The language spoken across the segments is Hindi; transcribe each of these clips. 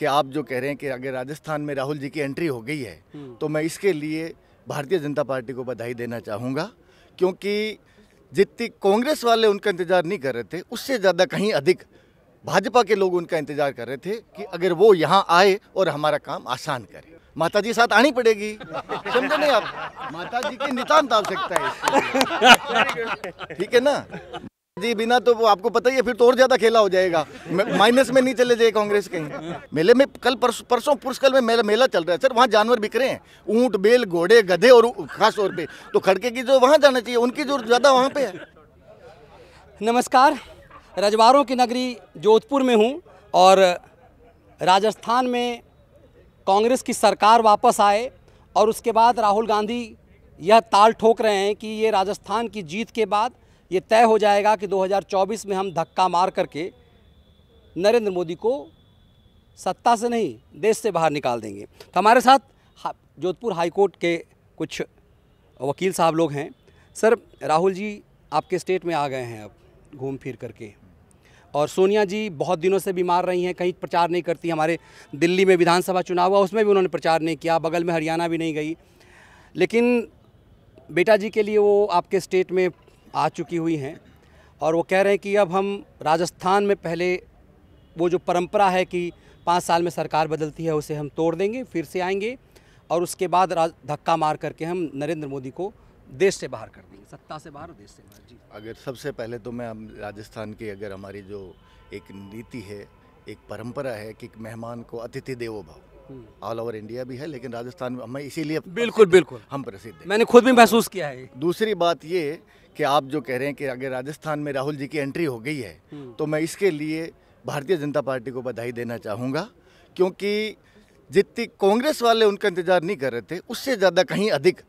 कि आप जो कह रहे हैं कि अगर राजस्थान में राहुल जी की एंट्री हो गई है हम्म। तो मैं इसके लिए भारतीय जनता पार्टी को बधाई देना चाहूँगा क्योंकि जितनी कांग्रेस वाले उनका इंतज़ार नहीं कर रहे थे उससे ज़्यादा कहीं अधिक भाजपा के लोग उनका इंतजार कर रहे थे कि अगर वो यहाँ आए और हमारा काम आसान करे माता जी साथ आनी पड़ेगी समझे नहीं आप माता जी की नितान्त आवश्यकता है ठीक है ना जी बिना तो वो आपको पता ही है फिर तो और ज्यादा खेला हो जाएगा माइनस में नहीं चले जाए कांग्रेस कहीं मेले में कल परसों पुरस्कल में मेला मेला चल रहा है सर वहाँ जानवर बिक रहे हैं ऊंट बेल घोड़े गधे और खास तौर पर तो खड़के की जो वहाँ जाना चाहिए उनकी जो ज़्यादा वहाँ पे है नमस्कार रजवारों की नगरी जोधपुर में हूँ और राजस्थान में कांग्रेस की सरकार वापस आए और उसके बाद राहुल गांधी यह ताल ठोक रहे हैं कि ये राजस्थान की जीत के बाद ये तय हो जाएगा कि 2024 में हम धक्का मार करके नरेंद्र मोदी को सत्ता से नहीं देश से बाहर निकाल देंगे तो हमारे साथ जोधपुर हाईकोर्ट के कुछ वकील साहब लोग हैं सर राहुल जी आपके स्टेट में आ गए हैं अब घूम फिर करके और सोनिया जी बहुत दिनों से बीमार रही हैं कहीं प्रचार नहीं करती हमारे दिल्ली में विधानसभा चुनाव हुआ उसमें भी उन्होंने प्रचार नहीं किया बगल में हरियाणा भी नहीं गई लेकिन बेटा जी के लिए वो आपके स्टेट में आ चुकी हुई हैं और वो कह रहे हैं कि अब हम राजस्थान में पहले वो जो परंपरा है कि पाँच साल में सरकार बदलती है उसे हम तोड़ देंगे फिर से आएंगे और उसके बाद धक्का मार करके हम नरेंद्र मोदी को देश से बाहर कर देंगे सत्ता से बाहर देश से बाहर जी अगर सबसे पहले तो मैं हम राजस्थान की अगर हमारी जो एक नीति है एक परंपरा है कि मेहमान को अतिथि देवो भाव ऑल ओवर इंडिया भी है लेकिन राजस्थान में हमें इसीलिए बिल्कुल बिल्कुल हम प्रसिद्ध हैं मैंने खुद भी महसूस किया है दूसरी बात ये कि आप जो कह रहे हैं कि अगर राजस्थान में राहुल जी की एंट्री हो गई है हम्म। तो मैं इसके लिए भारतीय जनता पार्टी को बधाई देना चाहूँगा क्योंकि जितनी कांग्रेस वाले उनका इंतजार नहीं कर रहे थे उससे ज़्यादा कहीं अधिक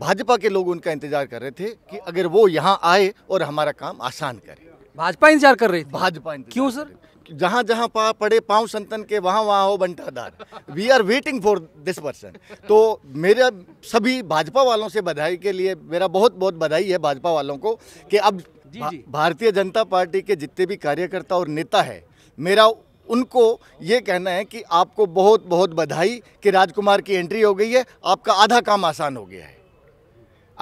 भाजपा के लोग उनका इंतजार कर रहे थे कि अगर वो यहाँ आए और हमारा काम आसान करें भाजपा इंतजार कर रही थी भाजपा क्यों सर जहाँ जहाँ पा पड़े पाँव संतन के वहाँ वहाँ हो बंटादार we are waiting for this person तो मेरा सभी भाजपा वालों से बधाई के लिए मेरा बहुत बहुत बधाई है भाजपा वालों को कि अब भा, भारतीय जनता पार्टी के जितने भी कार्यकर्ता और नेता है मेरा उनको ये कहना है कि आपको बहुत बहुत बधाई कि राजकुमार की एंट्री हो गई है आपका आधा काम आसान हो गया है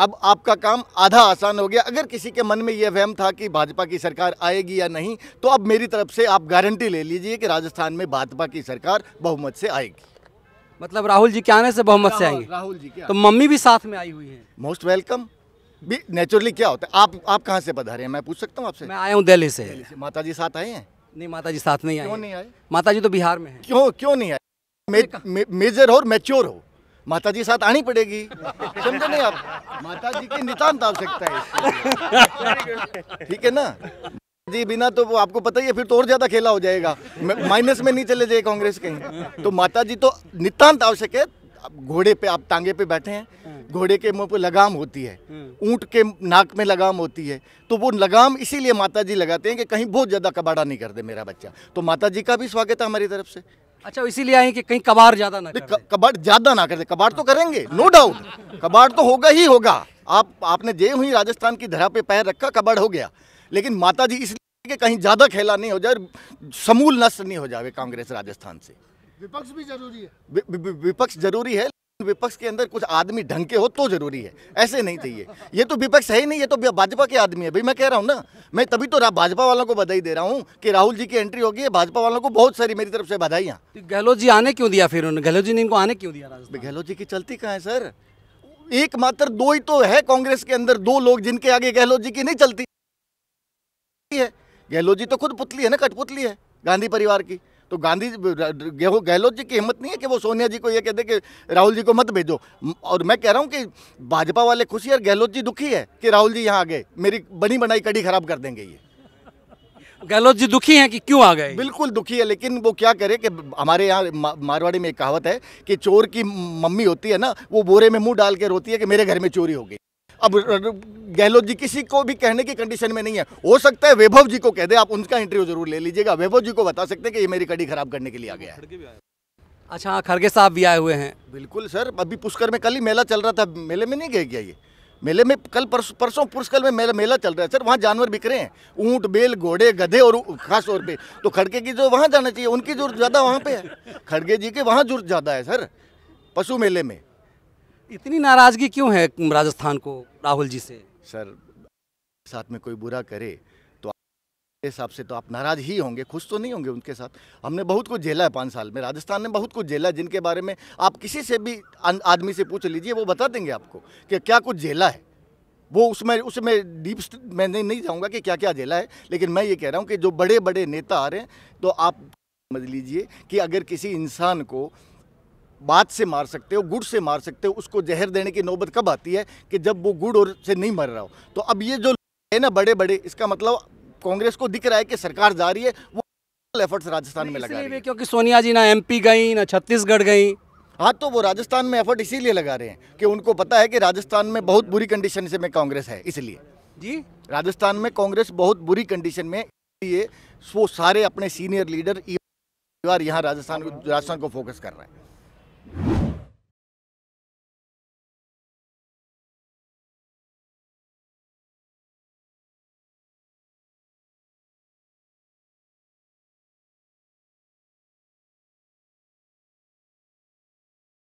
अब आपका काम आधा आसान हो गया अगर किसी के मन में यह वहम था कि भाजपा की सरकार आएगी या नहीं तो अब मेरी तरफ से आप गारंटी ले लीजिए कि राजस्थान में भाजपा की सरकार बहुमत से आएगी मतलब राहुल जी के आने से बहुमत से आएंगे राहुल जी क्या तो मम्मी भी साथ में आई हुई है मोस्ट वेलकम भी नेचुरली क्या होता है आप आप कहाँ से बधा रहे हैं मैं पूछ सकता हूँ आपसे मैं आया हूँ दिल्ली से माता जी साथ आए हैं नहीं माता जी साथ नहीं आए क्यों नहीं आए माता जी तो बिहार में है क्यों क्यों नहीं आए मेजर हो और मेच्योर हो माता जी साथ आनी पड़ेगी समझे नहीं आप माता जी की नितान्त आवश्यकता है ठीक है ना जी बिना तो वो आपको पता ही है फिर तो और ज्यादा खेला हो जाएगा माइनस में नहीं चले जाए कांग्रेस कहीं तो माता जी तो नितान्त आवश्यक है घोड़े पे आप टांगे पे बैठे हैं घोड़े के मुंह पे लगाम होती है ऊंट के नाक में लगाम होती है तो वो लगाम इसीलिए माता जी लगाते हैं कि कहीं बहुत ज़्यादा कबाड़ा नहीं कर दे मेरा बच्चा तो माता जी का भी स्वागत है हमारी तरफ से अच्छा इसीलिए आए कि कहीं कबाड़ ज्यादा ना कर कबाड़ ज्यादा ना कर दे कबाड़ तो करेंगे नो डाउट कबाड़ तो होगा ही होगा आप आपने जय हुई राजस्थान की धरा पे पैर रखा कबाड़ हो गया लेकिन माता जी इसलिए कि कहीं ज्यादा खेला नहीं हो जाए समूल नष्ट नहीं हो जाए कांग्रेस राजस्थान से विपक्ष भी जरूरी है विपक्ष जरूरी है विपक्ष के अंदर कुछ आदमी ढंग के हो तो जरूरी है ऐसे नहीं चाहिए ये तो विपक्ष है ही नहीं ये तो भाजपा के आदमी है भाई मैं कह रहा हूँ ना मैं तभी तो भाजपा वालों को बधाई दे रहा हूँ कि राहुल जी की एंट्री होगी भाजपा वालों को बहुत सारी मेरी तरफ से बधाई है तो गहलोत जी आने क्यों दिया फिर उन्होंने गहलोत जी ने इनको आने क्यों दिया गहलोत जी की चलती कहाँ है सर एकमात्र दो ही तो है कांग्रेस के अंदर दो लोग जिनके आगे गहलोत जी की नहीं चलती है गहलोत जी तो खुद पुतली है ना कठपुतली है गांधी परिवार की तो गांधी गहलोत जी की हिम्मत नहीं है कि वो सोनिया जी को ये कह दे कि राहुल जी को मत भेजो और मैं कह रहा हूँ कि भाजपा वाले खुशी और गहलोत जी दुखी है कि राहुल जी यहाँ आ गए मेरी बनी बनाई कड़ी खराब कर देंगे ये गहलोत जी दुखी हैं कि क्यों आ गए बिल्कुल दुखी है लेकिन वो क्या करे कि हमारे यहाँ मारवाड़ी में एक कहावत है कि चोर की मम्मी होती है ना वो बोरे में मुंह डाल के रोती है कि मेरे घर में चोरी हो गई अब गहलोत जी किसी को भी कहने की कंडीशन में नहीं है हो सकता है वैभव जी को कह दे आप उनका इंटरव्यू जरूर ले लीजिएगा वैभव जी को बता सकते हैं कि ये मेरी कड़ी खराब करने के लिए आ गया है अच्छा हाँ, खड़गे साहब भी आए हुए हैं बिल्कुल सर अभी पुष्कर में कल ही मेला चल रहा था मेले में नहीं गए क्या ये मेले में कल परसों परसों पुष्कर में मेला मेला चल रहा है सर वहाँ जानवर बिक रहे हैं ऊँट बेल घोड़े गधे और खास तौर पे तो खड़गे की जो वहाँ जाना चाहिए उनकी जरूरत ज़्यादा वहाँ पे है खड़गे जी के वहाँ जरूरत ज़्यादा है सर पशु मेले में इतनी नाराज़गी क्यों है राजस्थान को राहुल जी से सर साथ में कोई बुरा करे तो हिसाब से तो आप नाराज ही होंगे खुश तो नहीं होंगे उनके साथ हमने बहुत कुछ झेला है पाँच साल में राजस्थान ने बहुत कुछ झेला है जिनके बारे में आप किसी से भी आदमी से पूछ लीजिए वो बता देंगे आपको कि क्या कुछ झेला है वो उसमें उसमें डीप मैं नहीं, नहीं जाऊँगा कि क्या क्या झेला है लेकिन मैं ये कह रहा हूँ कि जो बड़े बड़े नेता आ रहे हैं तो आप समझ लीजिए कि अगर किसी इंसान को बात से मार सकते हो गुड़ से मार सकते हो उसको जहर देने की नौबत कब आती है कि जब वो गुड़ और से नहीं मर रहा हो तो अब ये जो है ना बड़े बड़े इसका मतलब कांग्रेस को दिख रहा है कि सरकार जा रही है वो एफर्ट्स राजस्थान में लगा रही है क्योंकि सोनिया जी ना एम गई ना छत्तीसगढ़ गई हाँ तो वो राजस्थान में एफर्ट इसीलिए लगा रहे हैं कि उनको पता है कि राजस्थान में बहुत बुरी कंडीशन से में कांग्रेस है इसलिए जी राजस्थान में कांग्रेस बहुत बुरी कंडीशन में ये वो सारे अपने सीनियर लीडर यहाँ राजस्थान राजस्थान को फोकस कर रहे हैं